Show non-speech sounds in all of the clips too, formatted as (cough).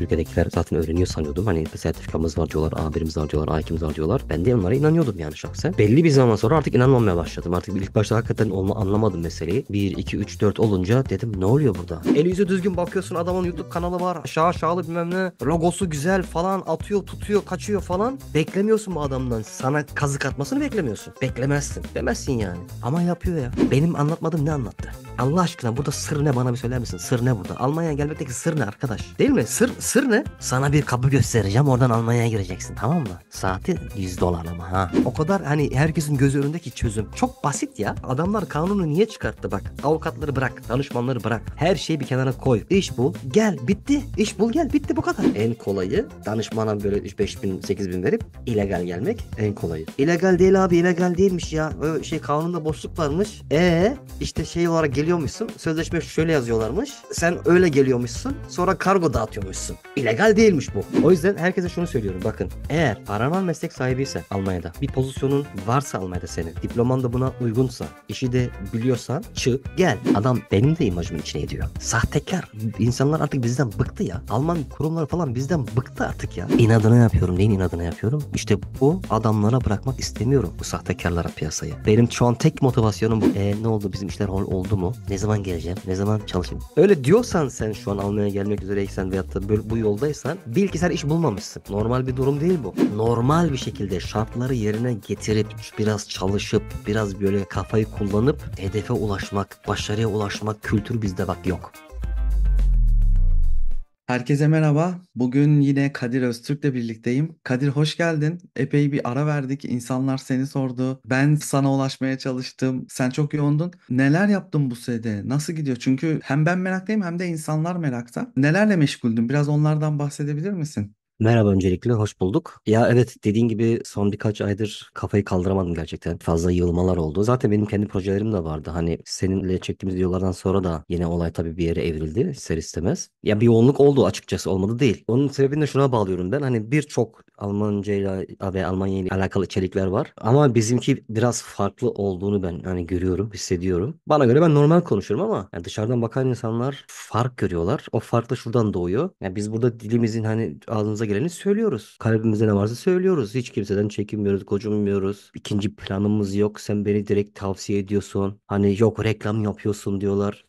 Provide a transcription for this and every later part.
Türkiye'dekiler zaten öğreniyor sanıyordum. Hani sertifikamız var diyorlar, A1'imiz var diyorlar, A2'miz var diyorlar. Ben de onlara inanıyordum yani şahsen. Belli bir zaman sonra artık inanmamaya başladım. Artık ilk başta hakikaten onu anlamadım meseleyi. 1, 2, 3, 4 olunca dedim ne oluyor burada? El yüzü düzgün bakıyorsun adamın YouTube kanalı var. Aşağı aşağılı bilmem ne. Logosu güzel falan atıyor, tutuyor, kaçıyor falan. Beklemiyorsun bu adamdan. Sana kazık atmasını beklemiyorsun. Beklemezsin. Demezsin yani. Ama yapıyor ya. Benim anlatmadım ne anlattı? Allah aşkına burada sır ne bana bir söyler misin? Sır ne burada? Almanya'ya gelmekteki sır ne arkadaş? Değil mi? Sır, Sır ne? Sana bir kapı göstereceğim oradan almaya gireceksin tamam mı? Saati 100 dolar ama ha. O kadar hani herkesin gözü önündeki çözüm. Çok basit ya. Adamlar kanunu niye çıkarttı bak. Avukatları bırak. Danışmanları bırak. Her şeyi bir kenara koy. İş bul. Gel. Bitti. İş bul gel. Bitti bu kadar. En kolayı danışmana böyle 3-5 bin 8 bin verip illegal gelmek en kolayı. İlegal değil abi illegal değilmiş ya. Öyle şey kanunda boşluk varmış. E işte şey olarak geliyormuşsun. Sözleşme şöyle yazıyorlarmış. Sen öyle geliyormuşsun. Sonra kargo dağıtıyormuşsun illegal değilmiş bu. O yüzden herkese şunu söylüyorum bakın. Eğer paranormal meslek sahibiysen Almanya'da bir pozisyonun varsa Almanya'da senin diploman da buna uygunsa işi de biliyorsan çık gel. Adam benim de imajımın içine ediyor. Sahtekar. insanlar artık bizden bıktı ya. Alman kurumları falan bizden bıktı artık ya. İnadına yapıyorum. Neyin inadına yapıyorum? İşte bu adamlara bırakmak istemiyorum bu sahtekarlara piyasayı. Benim şu an tek motivasyonum bu. E ne oldu bizim işler oldu mu? Ne zaman geleceğim? Ne zaman çalışayım? Öyle diyorsan sen şu an Almanya'ya gelmek üzereysen veyahut da böyle bu yoldaysan bil ki sen iş bulmamışsın. Normal bir durum değil bu. Normal bir şekilde şartları yerine getirip biraz çalışıp biraz böyle kafayı kullanıp hedefe ulaşmak, başarıya ulaşmak kültür bizde bak yok. Herkese merhaba. Bugün yine Kadir Öztürk'le birlikteyim. Kadir hoş geldin. Epey bir ara verdik. İnsanlar seni sordu. Ben sana ulaşmaya çalıştım. Sen çok yoğundun. Neler yaptın bu sene? Nasıl gidiyor? Çünkü hem ben meraklıyım hem de insanlar merakta. Nelerle meşguldün? Biraz onlardan bahsedebilir misin? Merhaba öncelikle, hoş bulduk. Ya evet dediğin gibi son birkaç aydır kafayı kaldıramadım gerçekten. Fazla yığılmalar oldu. Zaten benim kendi projelerim de vardı. Hani seninle çektiğimiz videolardan sonra da yine olay tabii bir yere evrildi ister istemez. Ya bir yoğunluk oldu açıkçası olmadı değil. Onun sebebini de şuna bağlıyorum ben. Hani birçok Almanca ile ve Almanya ile alakalı içerikler var. Ama bizimki biraz farklı olduğunu ben hani görüyorum, hissediyorum. Bana göre ben normal konuşurum ama yani dışarıdan bakan insanlar fark görüyorlar. O fark da şuradan doğuyor. Yani biz burada dilimizin hani ağzımıza geleni söylüyoruz. Kalbimizde ne varsa söylüyoruz. Hiç kimseden çekinmiyoruz, gocunmuyoruz. İkinci planımız yok. Sen beni direkt tavsiye ediyorsun. Hani yok reklam yapıyorsun diyorlar.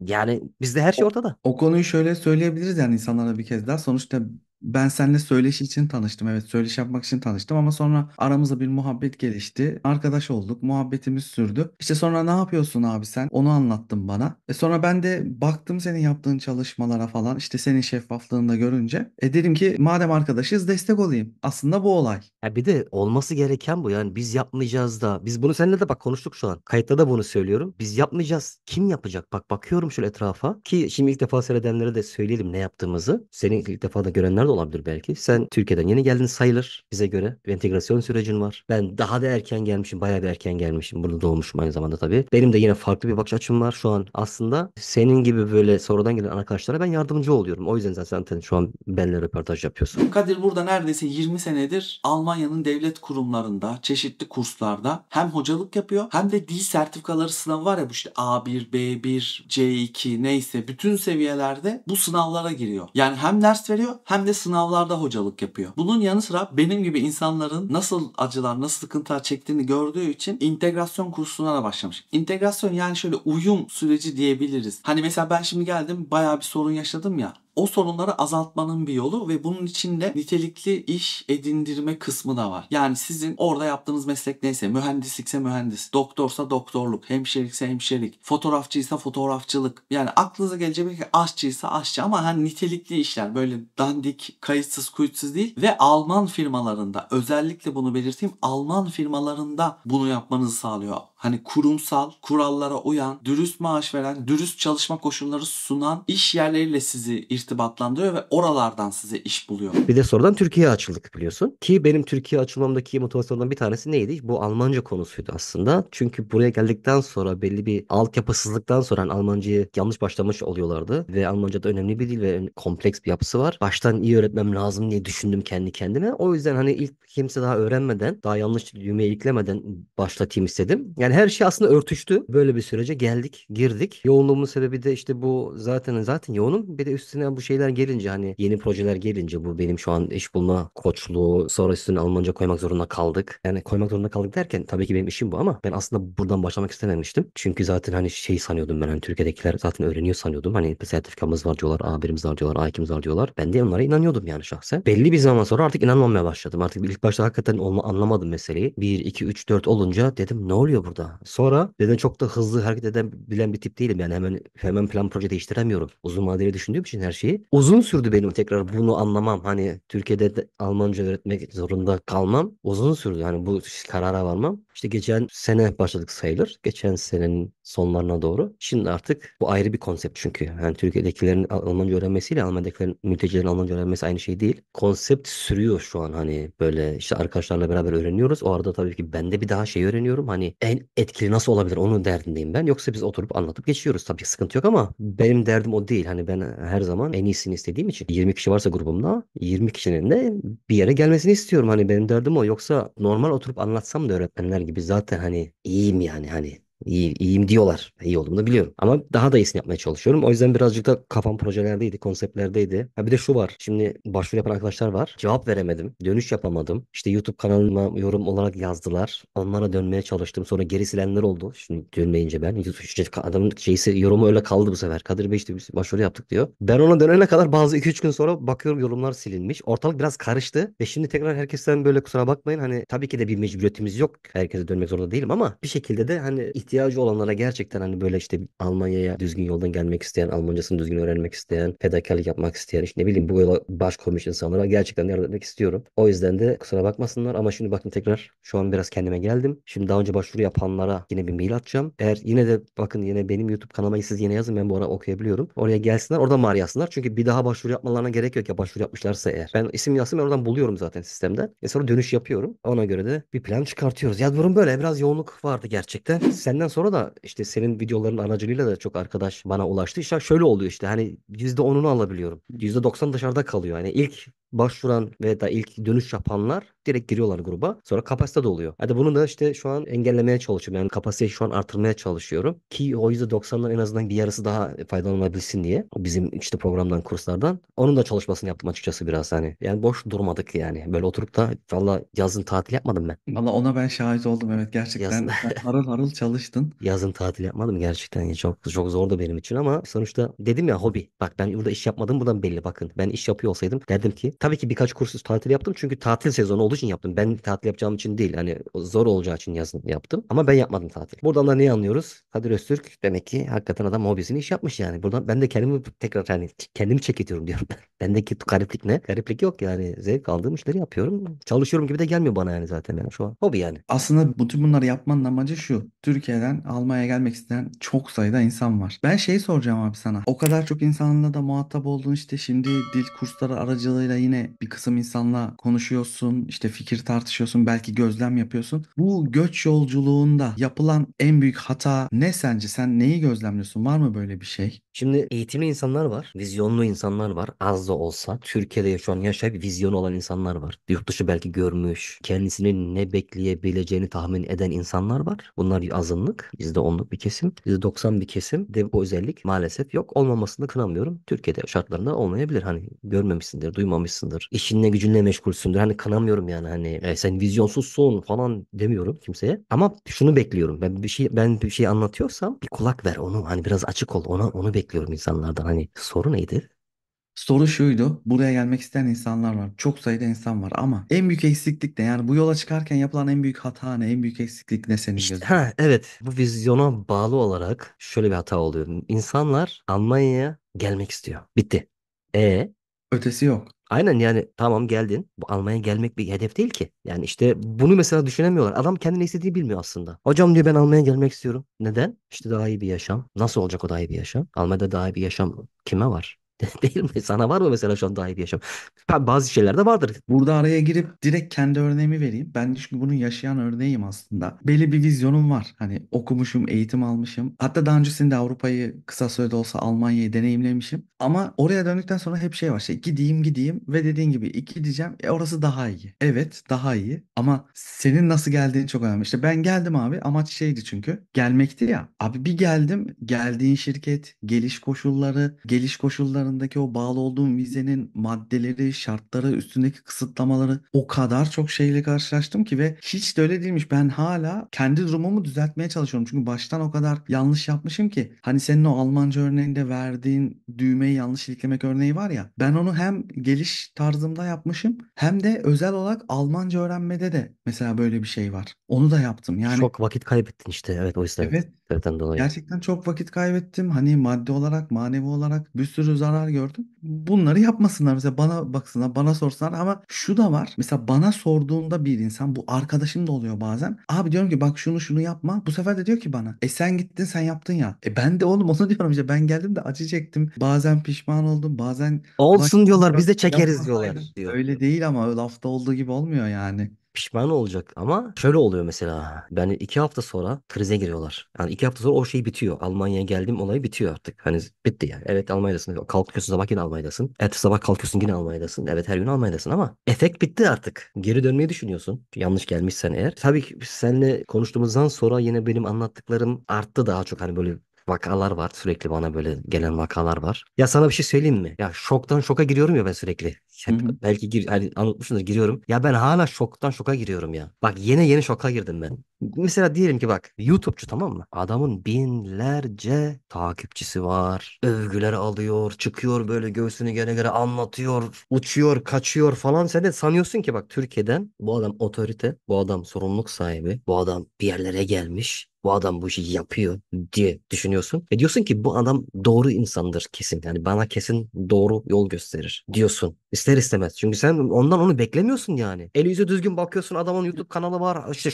Yani bizde her şey ortada. O konuyu şöyle söyleyebiliriz yani insanlara bir kez daha. Sonuçta ben seninle söyleşi için tanıştım. Evet, söyleşi yapmak için tanıştım ama sonra aramızda bir muhabbet gelişti. Arkadaş olduk. Muhabbetimiz sürdü. İşte sonra ne yapıyorsun abi sen? Onu anlattım bana. E sonra ben de baktım senin yaptığın çalışmalara falan. işte senin şeffaflığını da görünce. E dedim ki madem arkadaşız destek olayım. Aslında bu olay. Ya bir de olması gereken bu. Yani biz yapmayacağız da. Biz bunu seninle de bak konuştuk şu an. Kayıtta da bunu söylüyorum. Biz yapmayacağız. Kim yapacak? Bak bakıyorum şöyle etrafa. Ki şimdi ilk defa seyredenlere de söyleyelim ne yaptığımızı. Seni ilk defa da görenler de olabilir belki. Sen Türkiye'den yeni geldin sayılır bize göre. Bir entegrasyon sürecin var. Ben daha da erken gelmişim. Bayağı bir erken gelmişim. Burada doğmuşum aynı zamanda tabii. Benim de yine farklı bir bakış açım var şu an. Aslında senin gibi böyle sonradan gelen arkadaşlara ben yardımcı oluyorum. O yüzden zaten şu an benimle röportaj yapıyorsun. Kadir burada neredeyse 20 senedir Almanya'nın devlet kurumlarında, çeşitli kurslarda hem hocalık yapıyor hem de dil sertifikaları sınavı var ya bu işte A1, B1, C2 neyse bütün seviyelerde bu sınavlara giriyor. Yani hem ders veriyor hem de sınavlarda hocalık yapıyor. Bunun yanı sıra benim gibi insanların nasıl acılar, nasıl sıkıntılar çektiğini gördüğü için integrasyon kursuna da başlamış. İntegrasyon yani şöyle uyum süreci diyebiliriz. Hani mesela ben şimdi geldim bayağı bir sorun yaşadım ya o sorunları azaltmanın bir yolu ve bunun içinde nitelikli iş edindirme kısmı da var. Yani sizin orada yaptığınız meslek neyse mühendislikse mühendis, doktorsa doktorluk, hemşirelikse hemşirelik, fotoğrafçıysa fotoğrafçılık. Yani aklınıza gelecek şey, aşçıysa aşçı ama hani nitelikli işler böyle dandik, kayıtsız, kuyutsuz değil ve Alman firmalarında özellikle bunu belirteyim Alman firmalarında bunu yapmanızı sağlıyor hani kurumsal, kurallara uyan, dürüst maaş veren, dürüst çalışma koşulları sunan iş yerleriyle sizi irtibatlandırıyor ve oralardan size iş buluyor. Bir de sonradan Türkiye'ye açıldık biliyorsun. Ki benim Türkiye'ye açılmamdaki motivasyonlardan bir tanesi neydi? Bu Almanca konusuydu aslında. Çünkü buraya geldikten sonra belli bir altyapısızlıktan sonra yani Almancayı yanlış başlamış oluyorlardı. Ve Almanca da önemli bir dil ve kompleks bir yapısı var. Baştan iyi öğretmem lazım diye düşündüm kendi kendime. O yüzden hani ilk kimse daha öğrenmeden, daha yanlış düğmeye yüklemeden başlatayım istedim. Yani yani her şey aslında örtüştü. Böyle bir sürece geldik, girdik. Yoğunluğumun sebebi de işte bu zaten zaten yoğunum. Bir de üstüne bu şeyler gelince hani yeni projeler gelince bu benim şu an iş bulma koçluğu sonra üstüne Almanca koymak zorunda kaldık. Yani koymak zorunda kaldık derken tabii ki benim işim bu ama ben aslında buradan başlamak istememiştim. Çünkü zaten hani şey sanıyordum ben hani Türkiye'dekiler zaten öğreniyor sanıyordum. Hani sertifikamız var diyorlar, A1'imiz var diyorlar, A2'miz var diyorlar. Ben de onlara inanıyordum yani şahsen. Belli bir zaman sonra artık inanmamaya başladım. Artık ilk başta hakikaten anlamadım meseleyi. 1, 2, 3, 4 olunca dedim ne oluyor burada? başta. Sonra ben çok da hızlı hareket eden bilen bir tip değilim. Yani hemen hemen plan proje değiştiremiyorum. Uzun vadeli düşündüğüm için her şeyi. Uzun sürdü benim tekrar bunu anlamam. Hani Türkiye'de Almanca öğretmek zorunda kalmam. Uzun sürdü. Hani bu karara varmam. İşte geçen sene başladık sayılır. Geçen senenin sonlarına doğru. Şimdi artık bu ayrı bir konsept çünkü. Yani Türkiye'dekilerin Almanca öğrenmesiyle Almanya'dakilerin mültecilerin Almanca öğrenmesi aynı şey değil. Konsept sürüyor şu an hani böyle işte arkadaşlarla beraber öğreniyoruz. O arada tabii ki ben de bir daha şey öğreniyorum. Hani en etkili nasıl olabilir onun derdindeyim ben. Yoksa biz oturup anlatıp geçiyoruz. Tabii ki sıkıntı yok ama benim derdim o değil. Hani ben her zaman en iyisini istediğim için 20 kişi varsa grubumda 20 kişinin de bir yere gelmesini istiyorum. Hani benim derdim o. Yoksa normal oturup anlatsam da öğretmenler gibi zaten hani iyiyim yani hani İyi, iyiyim diyorlar. İyi olduğumu da biliyorum. Ama daha da iyisini yapmaya çalışıyorum. O yüzden birazcık da kafam projelerdeydi, konseptlerdeydi. Ha bir de şu var. Şimdi başvuru yapan arkadaşlar var. Cevap veremedim. Dönüş yapamadım. İşte YouTube kanalıma yorum olarak yazdılar. Onlara dönmeye çalıştım. Sonra geri silenler oldu. Şimdi dönmeyince ben. YouTube işte adamın şeysi yorumu öyle kaldı bu sefer. Kadir Bey işte biz başvuru yaptık diyor. Ben ona dönene kadar bazı 2-3 gün sonra bakıyorum yorumlar silinmiş. Ortalık biraz karıştı. Ve şimdi tekrar herkesten böyle kusura bakmayın. Hani tabii ki de bir mecburiyetimiz yok. Herkese dönmek zorunda değilim ama bir şekilde de hani ihtiyacı olanlara gerçekten hani böyle işte Almanya'ya düzgün yoldan gelmek isteyen, Almancasını düzgün öğrenmek isteyen, fedakarlık yapmak isteyen, işte ne bileyim bu yola baş koymuş insanlara gerçekten yardım etmek istiyorum. O yüzden de kusura bakmasınlar ama şimdi bakın tekrar şu an biraz kendime geldim. Şimdi daha önce başvuru yapanlara yine bir mail atacağım. Eğer yine de bakın yine benim YouTube kanalıma siz yine yazın ben bu ara okuyabiliyorum. Oraya gelsinler orada mağara yazsınlar. Çünkü bir daha başvuru yapmalarına gerek yok ya başvuru yapmışlarsa eğer. Ben isim yazsam ben oradan buluyorum zaten sistemden. E sonra dönüş yapıyorum. Ona göre de bir plan çıkartıyoruz. Ya durum böyle biraz yoğunluk vardı gerçekten. Sen Benden sonra da işte senin videoların aracılığıyla da çok arkadaş bana ulaştı. İşte şöyle oluyor işte hani %10'unu alabiliyorum. %90 dışarıda kalıyor. Hani ilk başvuran ve da ilk dönüş yapanlar direkt giriyorlar gruba. Sonra kapasite doluyor. Hadi bunu da işte şu an engellemeye çalışıyorum. Yani kapasiteyi şu an artırmaya çalışıyorum. Ki o %90'ların en azından bir yarısı daha faydalanabilsin diye. Bizim işte programdan, kurslardan. Onun da çalışmasını yaptım açıkçası biraz hani. Yani boş durmadık yani. Böyle oturup da valla yazın tatil yapmadım ben. Valla ona ben şahit oldum evet. Gerçekten (laughs) harıl harıl çalıştın. Yazın tatil yapmadım gerçekten. Çok çok zordu benim için ama sonuçta dedim ya hobi. Bak ben burada iş yapmadım buradan belli bakın. Ben iş yapıyor olsaydım derdim ki Tabii ki birkaç kursuz tatil yaptım çünkü tatil sezonu olduğu için yaptım. Ben tatil yapacağım için değil hani zor olacağı için yazın yaptım ama ben yapmadım tatil. Buradan da ne anlıyoruz? Kadir Öztürk demek ki hakikaten adam hobisini iş yapmış yani. Buradan ben de kendimi tekrar yani kendimi çekiyorum diyorum. (laughs) Bendeki gariplik ne? Gariplik yok yani. Zevk aldığım işleri yapıyorum. Çalışıyorum gibi de gelmiyor bana yani zaten yani şu an. Hobi yani. Aslında bütün bunları yapmanın amacı şu. Türkiye'den Almanya'ya gelmek isteyen çok sayıda insan var. Ben şey soracağım abi sana. O kadar çok insanla da muhatap oldun işte şimdi dil kursları aracılığıyla yine bir kısım insanla konuşuyorsun, işte fikir tartışıyorsun, belki gözlem yapıyorsun. Bu göç yolculuğunda yapılan en büyük hata ne sence? Sen neyi gözlemliyorsun? Var mı böyle bir şey? Şimdi eğitimli insanlar var, vizyonlu insanlar var. Az da olsa Türkiye'de şu an yaşayıp vizyonu olan insanlar var. Yurt dışı belki görmüş, kendisini ne bekleyebileceğini tahmin eden insanlar var. Bunlar bir Bizde onluk bir kesim, bizde %90 bir kesim de bu özellik maalesef yok. Olmamasını kınamıyorum. Türkiye'de şartlarında olmayabilir. Hani görmemişsindir, duymamışsındır uğraşmışsındır. İşinle gücünle meşgulsündür. Hani kanamıyorum yani hani e, sen vizyonsuzsun falan demiyorum kimseye. Ama şunu bekliyorum. Ben bir şey ben bir şey anlatıyorsam bir kulak ver onu. Hani biraz açık ol. Ona onu bekliyorum insanlardan. Hani soru neydi? Soru şuydu. Buraya gelmek isteyen insanlar var. Çok sayıda insan var ama en büyük eksiklik ne? yani bu yola çıkarken yapılan en büyük hata ne? En büyük eksiklik ne senin İşte, gözünde? evet bu vizyona bağlı olarak şöyle bir hata oluyor. İnsanlar Almanya'ya gelmek istiyor. Bitti. E Ötesi yok. Aynen yani tamam geldin. Bu Almanya gelmek bir hedef değil ki. Yani işte bunu mesela düşünemiyorlar. Adam kendine istediğini bilmiyor aslında. Hocam diyor ben Almanya'ya gelmek istiyorum. Neden? İşte daha iyi bir yaşam. Nasıl olacak o daha iyi bir yaşam? Almanya'da daha iyi bir yaşam kime var? (laughs) Değil mi? Sana var mı mesela şu an daha bir yaşam? Ben bazı şeylerde vardır. Burada araya girip direkt kendi örneğimi vereyim. Ben çünkü bunun yaşayan örneğim aslında. Belli bir vizyonum var. Hani okumuşum, eğitim almışım. Hatta daha öncesinde Avrupa'yı kısa sürede olsa Almanya'yı deneyimlemişim. Ama oraya döndükten sonra hep şey var. Şey, gideyim gideyim ve dediğin gibi iki gideceğim. E orası daha iyi. Evet daha iyi. Ama senin nasıl geldiğin çok önemli. İşte ben geldim abi. Amaç şeydi çünkü. Gelmekti ya. Abi bir geldim. Geldiğin şirket, geliş koşulları, geliş koşulları kararlarındaki o bağlı olduğum vizenin maddeleri, şartları, üstündeki kısıtlamaları o kadar çok şeyle karşılaştım ki ve hiç de öyle değilmiş. Ben hala kendi durumumu düzeltmeye çalışıyorum. Çünkü baştan o kadar yanlış yapmışım ki. Hani senin o Almanca örneğinde verdiğin düğmeyi yanlış iliklemek örneği var ya. Ben onu hem geliş tarzımda yapmışım hem de özel olarak Almanca öğrenmede de mesela böyle bir şey var. Onu da yaptım. Yani Çok vakit kaybettin işte. Evet o yüzden. Evet. dolayı. gerçekten çok vakit kaybettim. Hani maddi olarak, manevi olarak bir sürü zarar hatalar gördüm. Bunları yapmasınlar. Mesela bana baksınlar, bana sorsunlar ama şu da var. Mesela bana sorduğunda bir insan bu arkadaşım da oluyor bazen. Abi diyorum ki bak şunu şunu yapma. Bu sefer de diyor ki bana e sen gittin sen yaptın ya. E ben de oğlum onu diyorum işte ben geldim de acı çektim. Bazen pişman oldum bazen. Olsun diyorlar biz de şey çekeriz diyorlar. Diyor. Öyle değil ama lafta olduğu gibi olmuyor yani pişman olacak ama şöyle oluyor mesela. Yani iki hafta sonra krize giriyorlar. Yani iki hafta sonra o şey bitiyor. Almanya'ya geldiğim olayı bitiyor artık. Hani bitti yani. Evet Almanya'dasın. Kalkıyorsun sabah yine Almanya'dasın. Ertesi sabah kalkıyorsun yine Almanya'dasın. Evet her gün Almanya'dasın ama efekt bitti artık. Geri dönmeyi düşünüyorsun. Yanlış gelmişsen eğer. Tabii ki seninle konuştuğumuzdan sonra yine benim anlattıklarım arttı daha çok. Hani böyle vakalar var. Sürekli bana böyle gelen vakalar var. Ya sana bir şey söyleyeyim mi? Ya şoktan şoka giriyorum ya ben sürekli hep Hı-hı. belki gir, hani anlatmışsındır giriyorum. Ya ben hala şoktan şoka giriyorum ya. Bak yeni yeni şoka girdim ben. Mesela diyelim ki bak YouTube'cu tamam mı? Adamın binlerce takipçisi var. Övgüler alıyor, çıkıyor böyle göğsünü gene göre anlatıyor, uçuyor, kaçıyor falan. Sen de sanıyorsun ki bak Türkiye'den bu adam otorite, bu adam sorumluluk sahibi, bu adam bir yerlere gelmiş bu adam bu işi yapıyor diye düşünüyorsun. Ve diyorsun ki bu adam doğru insandır kesin. Yani bana kesin doğru yol gösterir diyorsun. İşte ister istemez. Çünkü sen ondan onu beklemiyorsun yani. Eli yüzü düzgün bakıyorsun adamın YouTube kanalı var. İşte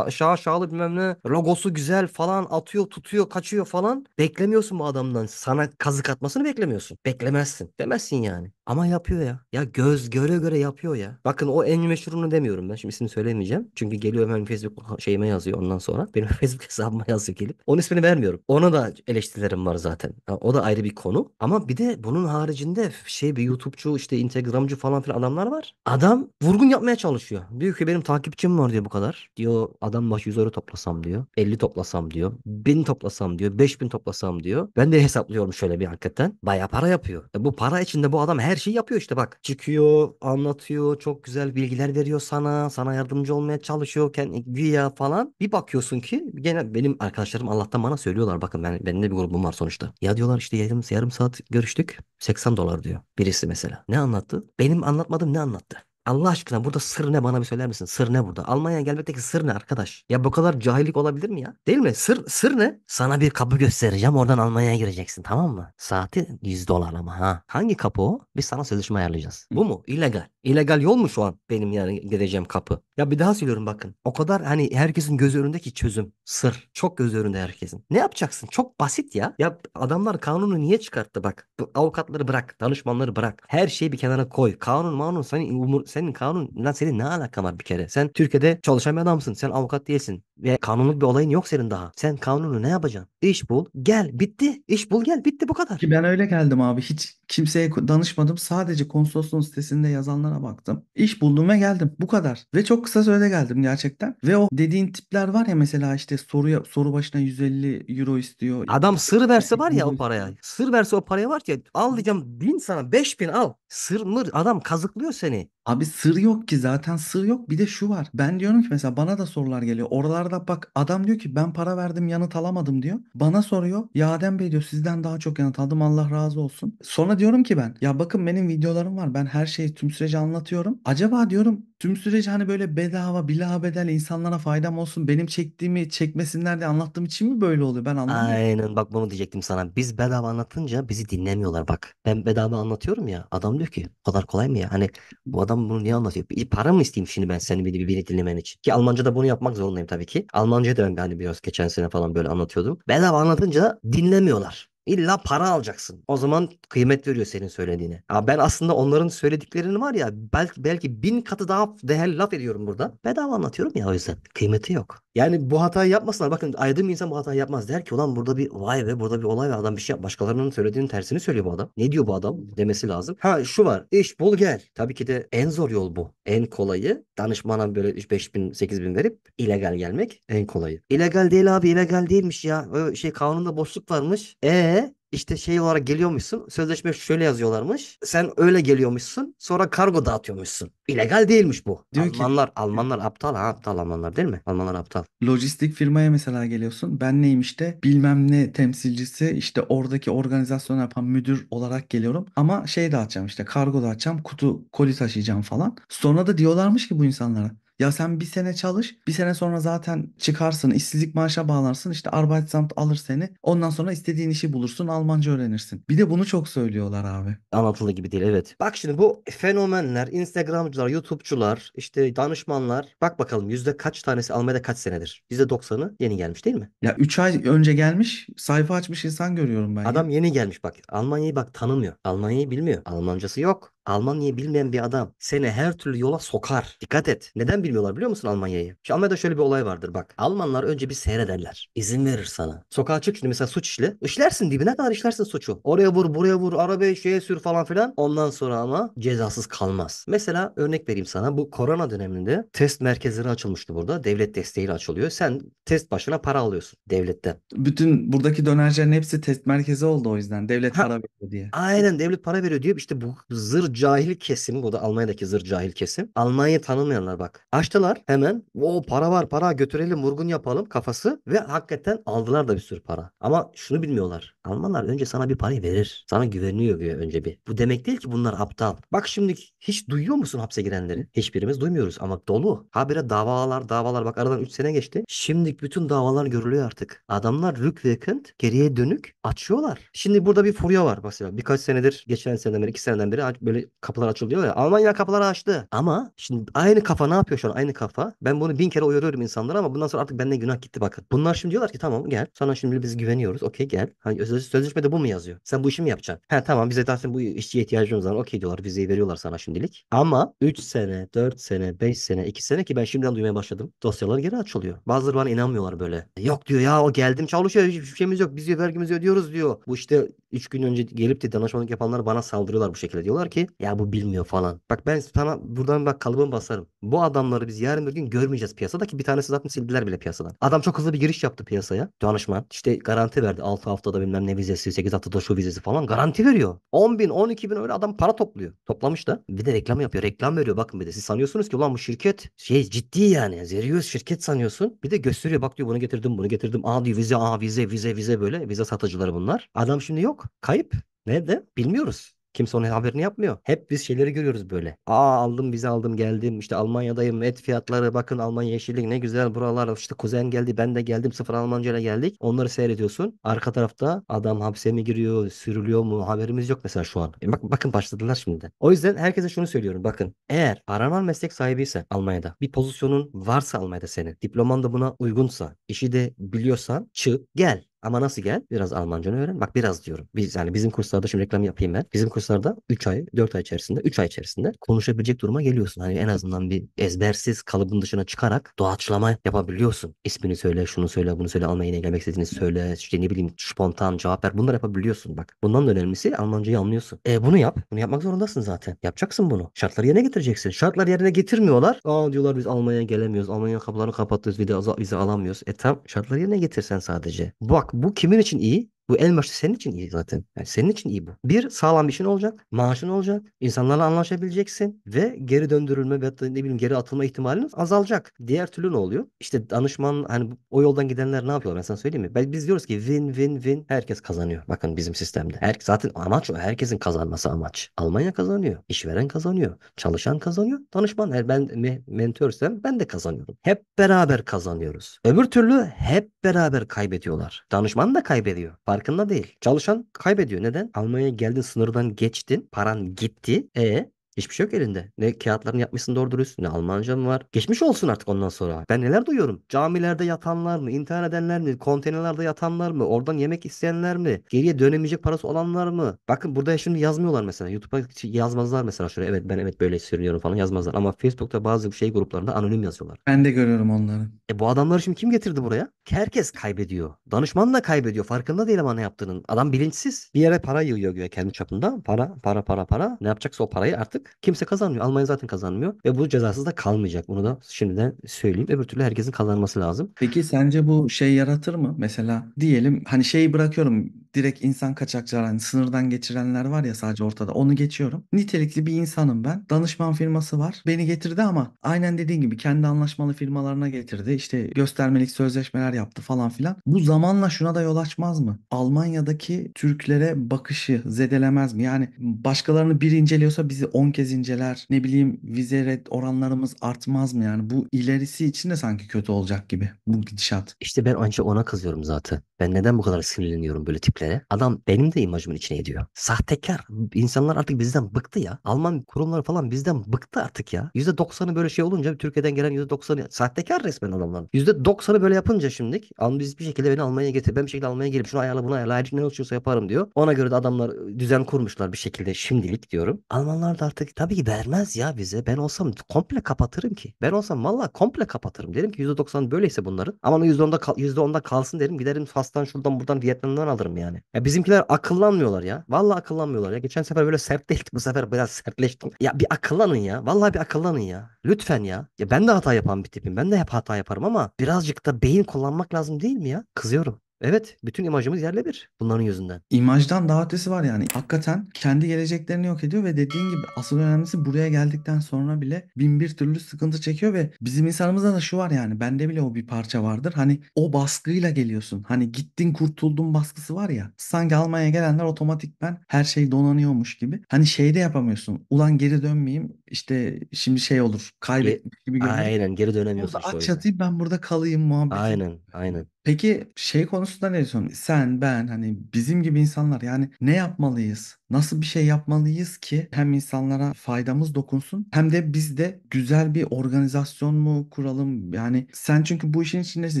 şa Şahalı bilmem ne. Logosu güzel falan atıyor tutuyor kaçıyor falan. Beklemiyorsun bu adamdan. Sana kazık atmasını beklemiyorsun. Beklemezsin. Demezsin yani. Ama yapıyor ya. Ya göz göre göre yapıyor ya. Bakın o en meşhurunu demiyorum ben. Şimdi ismini söylemeyeceğim. Çünkü geliyor hemen Facebook şeyime yazıyor ondan sonra. (laughs) Benim Facebook hesabıma yazıyor gelip. Onun ismini vermiyorum. Ona da eleştirilerim var zaten. O da ayrı bir konu. Ama bir de bunun haricinde şey bir YouTubeçu işte Instagram programcı falan filan adamlar var. Adam vurgun yapmaya çalışıyor. Diyor ki benim takipçim var diyor bu kadar. Diyor adam başı 100 euro toplasam diyor. 50 toplasam diyor. 1000 toplasam diyor. 5000 toplasam diyor. Ben de hesaplıyorum şöyle bir hakikaten. Baya para yapıyor. E bu para içinde bu adam her şeyi yapıyor işte bak. Çıkıyor, anlatıyor, çok güzel bilgiler veriyor sana. Sana yardımcı olmaya çalışıyor. Kendi güya falan. Bir bakıyorsun ki gene benim arkadaşlarım Allah'tan bana söylüyorlar. Bakın ben, benim de bir grubum var sonuçta. Ya diyorlar işte yarım, yarım saat görüştük. 80 dolar diyor birisi mesela. Ne anlattı? Benim anlatmadığım ne anlattı? Allah aşkına burada sır ne bana bir söyler misin? Sır ne burada? Almanya'ya gelmekteki sır ne arkadaş? Ya bu kadar cahillik olabilir mi ya? Değil mi? Sır sır ne? Sana bir kapı göstereceğim oradan Almanya'ya gireceksin tamam mı? Saati 100 dolar ama ha. Hangi kapı o? Biz sana sözleşme ayarlayacağız. Bu mu? İllegal. İllegal yol mu şu an benim yani gideceğim kapı? Ya bir daha söylüyorum bakın. O kadar hani herkesin göz önündeki çözüm. Sır. Çok göz önünde herkesin. Ne yapacaksın? Çok basit ya. Ya adamlar kanunu niye çıkarttı bak. Avukatları bırak. Danışmanları bırak. Her şeyi bir kenara koy. Kanun manun seni umur, senin kanun lan senin ne alakan var bir kere? Sen Türkiye'de çalışan bir adamsın. Sen avukat değilsin. Ve kanunluk bir olayın yok senin daha. Sen kanunu ne yapacaksın? İş bul. Gel. Bitti. İş bul gel. Bitti bu kadar. Ki ben öyle geldim abi. Hiç Kimseye danışmadım. Sadece konsolosluğun sitesinde yazanlara baktım. İş buldum ve geldim. Bu kadar. Ve çok kısa sürede geldim gerçekten. Ve o dediğin tipler var ya mesela işte soruya soru başına 150 euro istiyor. Adam sır verse var ya o paraya. Sır verse o paraya var ya al diyeceğim bin sana 5000 al. Sır mır adam kazıklıyor seni. Abi sır yok ki zaten sır yok. Bir de şu var. Ben diyorum ki mesela bana da sorular geliyor. Oralarda bak adam diyor ki ben para verdim yanıt alamadım diyor. Bana soruyor. Ya Adem Bey diyor sizden daha çok yanıt aldım Allah razı olsun. Sonra diyorum ki ben ya bakın benim videolarım var. Ben her şeyi tüm süreci anlatıyorum. Acaba diyorum tüm süreci hani böyle bedava bedel insanlara faydam olsun benim çektiğimi çekmesinler diye anlattığım için mi böyle oluyor ben anlamıyorum. Aynen bak bunu diyecektim sana. Biz bedava anlatınca bizi dinlemiyorlar bak. Ben bedava anlatıyorum ya. Adam diyor ki o kadar kolay mı ya? Hani bu adam bunu niye anlatıyor? Bir Para mı isteyeyim şimdi ben seni beni, beni dinlemen için? Ki Almanca'da bunu yapmak zorundayım tabii ki. Almanca'da ben hani biraz geçen sene falan böyle anlatıyordum. Bedava anlatınca dinlemiyorlar. İlla para alacaksın. O zaman kıymet veriyor senin söylediğine. Ya ben aslında onların söylediklerini var ya belki, belki bin katı daha değerli laf ediyorum burada. Bedava anlatıyorum ya o yüzden. Kıymeti yok. Yani bu hatayı yapmasınlar. Bakın aydın bir insan bu hatayı yapmaz. Der ki ulan burada bir vay be burada bir olay ve adam bir şey yap. Başkalarının söylediğinin tersini söylüyor bu adam. Ne diyor bu adam demesi lazım. Ha şu var. İş bul gel. Tabii ki de en zor yol bu. En kolayı danışmana böyle 3-5 bin 8 bin verip illegal gelmek en kolayı. İlegal değil abi illegal değilmiş ya. Öyle şey kanunda boşluk varmış. Eee işte şey olarak geliyormuşsun. Sözleşme şöyle yazıyorlarmış. Sen öyle geliyormuşsun. Sonra kargo dağıtıyormuşsun. İlegal değilmiş bu. Diyor ki- Almanlar, Almanlar aptal ha aptal Almanlar değil mi? Almanlar aptal. Lojistik firmaya mesela geliyorsun. Ben neyim işte bilmem ne temsilcisi işte oradaki organizasyon yapan müdür olarak geliyorum. Ama şey dağıtacağım işte kargo dağıtacağım kutu koli taşıyacağım falan. Sonra da diyorlarmış ki bu insanlara ya sen bir sene çalış, bir sene sonra zaten çıkarsın, işsizlik maaşa bağlarsın, işte Arbeitsamt alır seni. Ondan sonra istediğin işi bulursun, Almanca öğrenirsin. Bir de bunu çok söylüyorlar abi. Anlatıldığı gibi değil evet. Bak şimdi bu fenomenler, Instagramcılar, YouTube'cular, işte danışmanlar. Bak bakalım yüzde kaç tanesi Almanya'da kaç senedir? Yüzde doksanı yeni gelmiş değil mi? Ya 3 ay önce gelmiş, sayfa açmış insan görüyorum ben. Adam yeni gelmiş bak. Almanya'yı bak tanımıyor. Almanya'yı bilmiyor. Almancası yok. Almanya'yı bilmeyen bir adam seni her türlü yola sokar. Dikkat et. Neden bilmiyorlar biliyor musun Almanya'yı? Şu Almanya'da şöyle bir olay vardır bak. Almanlar önce bir seyrederler. İzin verir sana. Sokağa çık şimdi mesela suç işle. İşlersin dibine kadar işlersin suçu. Oraya vur buraya vur arabayı şeye sür falan filan. Ondan sonra ama cezasız kalmaz. Mesela örnek vereyim sana. Bu korona döneminde test merkezleri açılmıştı burada. Devlet desteğiyle açılıyor. Sen test başına para alıyorsun devletten. Bütün buradaki dönercilerin hepsi test merkezi oldu o yüzden. Devlet ha, para veriyor diye. Aynen devlet para veriyor diyor. İşte bu zır cahil kesim bu da Almanya'daki zır cahil kesim. Almanya'yı tanımayanlar bak. Açtılar hemen o para var para götürelim vurgun yapalım kafası ve hakikaten aldılar da bir sürü para. Ama şunu bilmiyorlar. Almanlar önce sana bir parayı verir. Sana güveniyor diyor önce bir. Bu demek değil ki bunlar aptal. Bak şimdi hiç duyuyor musun hapse girenleri? Hiçbirimiz duymuyoruz ama dolu. Habire davalar davalar bak aradan 3 sene geçti. Şimdi bütün davalar görülüyor artık. Adamlar rückwirkend geriye dönük açıyorlar. Şimdi burada bir furya var mesela. Birkaç senedir geçen seneden beri iki seneden beri böyle kapılar açılıyor ya. Almanya kapıları açtı. Ama şimdi aynı kafa ne yapıyor şu an? Aynı kafa. Ben bunu bin kere uyarıyorum insanlara ama bundan sonra artık benden günah gitti bakın. Bunlar şimdi diyorlar ki tamam gel. Sana şimdi biz güveniyoruz. Okey gel. Hani sözleşmede bu mu yazıyor? Sen bu işi mi yapacaksın? He tamam bize zaten bu işçiye ihtiyacımız var. Okey diyorlar. Vizeyi veriyorlar sana şimdilik. Ama 3 sene, 4 sene, 5 sene, 2 sene ki ben şimdiden duymaya başladım. Dosyalar geri açılıyor. Bazıları bana inanmıyorlar böyle. Yok diyor ya o geldim çalışıyor hiçbir şeyimiz yok. Biz vergimizi ödüyoruz diyor. Bu işte 3 gün önce gelip de danışmanlık yapanlar bana saldırıyorlar bu şekilde. Diyorlar ki ya bu bilmiyor falan. Bak ben sana buradan bak kalıbımı basarım. Bu adamları biz yarın bir gün görmeyeceğiz piyasada ki bir tanesi zaten sildiler bile piyasadan. Adam çok hızlı bir giriş yaptı piyasaya. Danışman işte garanti verdi 6 haftada bilmem ne vizesi 8 haftada şu vizesi falan garanti veriyor. 10 bin 12 bin öyle adam para topluyor. Toplamış da bir de reklam yapıyor. Reklam veriyor bakın bir de siz sanıyorsunuz ki ulan bu şirket şey ciddi yani. Seriöz şirket sanıyorsun. Bir de gösteriyor bak diyor bunu getirdim bunu getirdim. A diyor vize a vize vize vize böyle. Vize satıcıları bunlar. Adam şimdi yok yok. Kayıp. de Bilmiyoruz. Kimse onun haberini yapmıyor. Hep biz şeyleri görüyoruz böyle. Aa aldım bizi aldım geldim işte Almanya'dayım et fiyatları bakın Almanya yeşillik ne güzel buralar işte kuzen geldi ben de geldim sıfır Almanca ile geldik. Onları seyrediyorsun. Arka tarafta adam hapse mi giriyor sürülüyor mu haberimiz yok mesela şu an. E bak, bakın başladılar şimdi de O yüzden herkese şunu söylüyorum bakın eğer araman meslek sahibiysen Almanya'da bir pozisyonun varsa Almanya'da senin diploman da buna uygunsa işi de biliyorsan çı gel. Ama nasıl gel? Biraz Almancanı öğren. Bak biraz diyorum. Biz yani bizim kurslarda şimdi reklam yapayım ben. Bizim kurslarda 3 ay, 4 ay içerisinde, 3 ay içerisinde konuşabilecek duruma geliyorsun. Hani en azından bir ezbersiz kalıbın dışına çıkarak doğaçlama yapabiliyorsun. İsmini söyle, şunu söyle, bunu söyle, Almanya'ya gelmek istediğini söyle, işte ne bileyim spontan cevap ver. Bunları yapabiliyorsun bak. Bundan da önemlisi Almancayı anlıyorsun. E bunu yap. Bunu yapmak zorundasın zaten. Yapacaksın bunu. Şartları yerine getireceksin. Şartlar yerine getirmiyorlar. Aa diyorlar biz Almanya'ya gelemiyoruz. Almanya kapılarını kapattınız. Vize, vize alamıyoruz. E tam şartları yerine getirsen sadece. Bak Bak bu kimin için iyi? Bu el başta senin için iyi zaten. Yani senin için iyi bu. Bir, sağlam bir işin olacak. Maaşın olacak. insanlarla anlaşabileceksin. Ve geri döndürülme veya ne bileyim geri atılma ihtimaliniz azalacak. Diğer türlü ne oluyor? İşte danışman hani o yoldan gidenler ne yapıyorlar? Ben sana söyleyeyim mi? Biz diyoruz ki win win win herkes kazanıyor. Bakın bizim sistemde. Her, zaten amaç o. Herkesin kazanması amaç. Almanya kazanıyor. işveren kazanıyor. Çalışan kazanıyor. Danışman her ben me, mentörsem ben de kazanıyorum. Hep beraber kazanıyoruz. Öbür türlü hep beraber kaybediyorlar. Danışman da kaybediyor farkında değil. Çalışan kaybediyor. Neden? Almanya'ya geldin sınırdan geçtin. Paran gitti. E Hiçbir şey yok elinde. Ne kağıtlarını yapmışsın doğru dürüst ne Almancam var. Geçmiş olsun artık ondan sonra. Ben neler duyuyorum? Camilerde yatanlar mı? intihar edenler mi? Konteynerlerde yatanlar mı? Oradan yemek isteyenler mi? Geriye dönemeyecek parası olanlar mı? Bakın burada şimdi yazmıyorlar mesela. YouTube'a yazmazlar mesela şöyle evet ben evet böyle sürünüyorum falan yazmazlar. Ama Facebook'ta bazı şey gruplarında anonim yazıyorlar. Ben de görüyorum onları. E bu adamları şimdi kim getirdi buraya? herkes kaybediyor. Danışman da kaybediyor. Farkında değil ama ne yaptığının. Adam bilinçsiz. Bir yere para yığıyor güya kendi çapında. Para, para, para, para. Ne yapacaksa o parayı artık kimse kazanmıyor. Almanya zaten kazanmıyor. Ve bu cezasız da kalmayacak. Bunu da şimdiden söyleyeyim. Öbür türlü herkesin kazanması lazım. Peki sence bu şey yaratır mı? Mesela diyelim hani şeyi bırakıyorum. Direkt insan kaçakçılar hani sınırdan geçirenler var ya sadece ortada. Onu geçiyorum. Nitelikli bir insanım ben. Danışman firması var. Beni getirdi ama aynen dediğin gibi kendi anlaşmalı firmalarına getirdi. İşte göstermelik sözleşmeler yaptı falan filan. Bu zamanla şuna da yol açmaz mı? Almanya'daki Türklere bakışı zedelemez mi? Yani başkalarını bir inceliyorsa bizi 10 kez inceler. Ne bileyim vize red oranlarımız artmaz mı? Yani bu ilerisi için de sanki kötü olacak gibi bu gidişat. İşte ben ancak ona kızıyorum zaten. Ben neden bu kadar sinirleniyorum böyle tiplere? Adam benim de imajımın içine ediyor. Sahtekar. İnsanlar artık bizden bıktı ya. Alman kurumları falan bizden bıktı artık ya. %90'ı böyle şey olunca Türkiye'den gelen %90'ı sahtekar resmen adamlar. %90'ı böyle yapınca şimdi güvenlik. Al, biz bir şekilde beni Almanya'ya getir. Ben bir şekilde Almanya'ya gelip şunu ayarla bunu ayarla. Her ne oluşuyorsa yaparım diyor. Ona göre de adamlar e, düzen kurmuşlar bir şekilde şimdilik diyorum. Almanlar da artık tabii ki vermez ya bize. Ben olsam komple kapatırım ki. Ben olsam valla komple kapatırım. Derim ki %90 böyleyse bunların. Ama %10'da, kal, %10'da kalsın derim. Giderim Fas'tan şuradan buradan Vietnam'dan alırım yani. Ya bizimkiler akıllanmıyorlar ya. Valla akıllanmıyorlar ya. Geçen sefer böyle sert değildim. Bu sefer biraz sertleştim. Ya bir akıllanın ya. Valla bir akıllanın ya. Lütfen ya. Ya ben de hata yapan bir tipim. Ben de hep hata yaparım ama birazcık da beyin kullanma davranmak lazım değil mi ya? Kızıyorum. Evet, bütün imajımız yerle bir bunların yüzünden. İmajdan daha ötesi var yani. Hakikaten kendi geleceklerini yok ediyor ve dediğin gibi asıl önemlisi buraya geldikten sonra bile bin bir türlü sıkıntı çekiyor ve bizim insanımızda da şu var yani bende bile o bir parça vardır. Hani o baskıyla geliyorsun. Hani gittin kurtuldun baskısı var ya. Sanki Almanya'ya gelenler otomatikmen her şey donanıyormuş gibi. Hani şey de yapamıyorsun. Ulan geri dönmeyeyim işte şimdi şey olur kaybetmiş gibi görünüyor. Aynen geri dönemiyorsun. Burada işte o aç yüzden. yatayım ben burada kalayım muhabbeti. Aynen, aynen. Peki şey konusunda ne diyorsun? Sen, ben hani bizim gibi insanlar yani ne yapmalıyız? Nasıl bir şey yapmalıyız ki hem insanlara faydamız dokunsun hem de biz de güzel bir organizasyon mu kuralım? Yani sen çünkü bu işin içindesin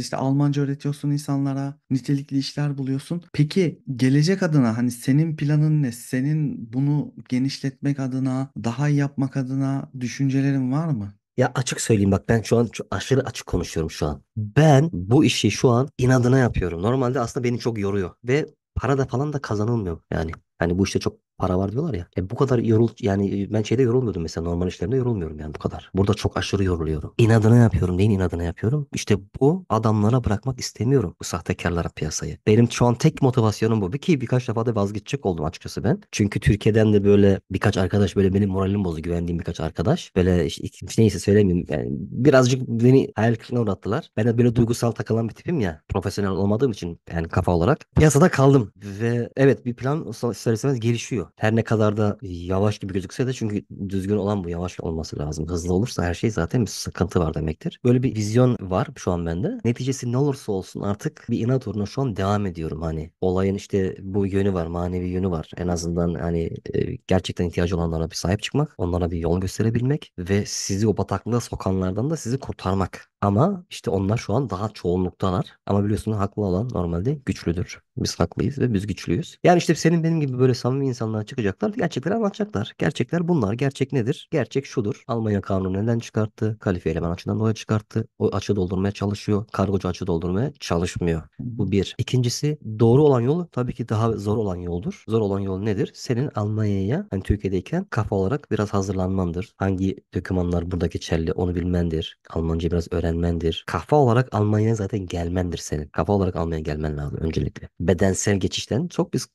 işte Almanca öğretiyorsun insanlara, nitelikli işler buluyorsun. Peki gelecek adına hani senin planın ne? Senin bunu genişletmek adına, daha iyi yapmak adına düşüncelerin var mı? Ya açık söyleyeyim bak ben şu an çok aşırı açık konuşuyorum şu an. Ben bu işi şu an inadına yapıyorum. Normalde aslında beni çok yoruyor ve para da falan da kazanılmıyor yani. Hani bu işte çok para var diyorlar ya. E bu kadar yorul yani e, ben şeyde yorulmuyordum mesela normal işlerimde yorulmuyorum yani bu kadar. Burada çok aşırı yoruluyorum. İnadına yapıyorum. Neyin inadına yapıyorum? İşte bu adamlara bırakmak istemiyorum bu sahtekarlara piyasayı. Benim şu an tek motivasyonum bu. Bir ki birkaç defa da vazgeçecek oldum açıkçası ben. Çünkü Türkiye'den de böyle birkaç arkadaş böyle benim moralim bozdu güvendiğim birkaç arkadaş. Böyle işte, neyse söylemeyeyim. Yani birazcık beni hayal kırıklığına uğrattılar. Ben de böyle duygusal takılan bir tipim ya. Profesyonel olmadığım için yani kafa olarak. Piyasada kaldım ve evet bir plan ister istemez gelişiyor. Her ne kadar da yavaş gibi gözükse de çünkü düzgün olan bu yavaş olması lazım. Hızlı olursa her şey zaten bir sıkıntı var demektir. Böyle bir vizyon var şu an bende. Neticesi ne olursa olsun artık bir inat uğruna şu an devam ediyorum hani. Olayın işte bu yönü var, manevi yönü var. En azından hani e, gerçekten ihtiyacı olanlara bir sahip çıkmak, onlara bir yol gösterebilmek ve sizi o bataklığa sokanlardan da sizi kurtarmak. Ama işte onlar şu an daha çoğunluktalar. Ama biliyorsunuz haklı olan normalde güçlüdür. Biz haklıyız ve biz güçlüyüz. Yani işte senin benim gibi böyle samimi insanlar çıkacaklar. Gerçekleri anlatacaklar. Gerçekler bunlar. Gerçek nedir? Gerçek şudur. Almanya kanunu neden çıkarttı? Kalifiye eleman açıdan dolayı çıkarttı. O açı doldurmaya çalışıyor. Kargocu açı doldurmaya çalışmıyor. Bu bir. İkincisi doğru olan yolu tabii ki daha zor olan yoldur. Zor olan yol nedir? Senin Almanya'ya hani Türkiye'deyken kafa olarak biraz hazırlanmandır. Hangi dokümanlar burada geçerli onu bilmendir. Almanca biraz öğren öğrenmendir. Kafa olarak Almanya'ya zaten gelmendir senin. Kafa olarak Almanya'ya gelmen lazım öncelikle. Bedensel geçişten çok biz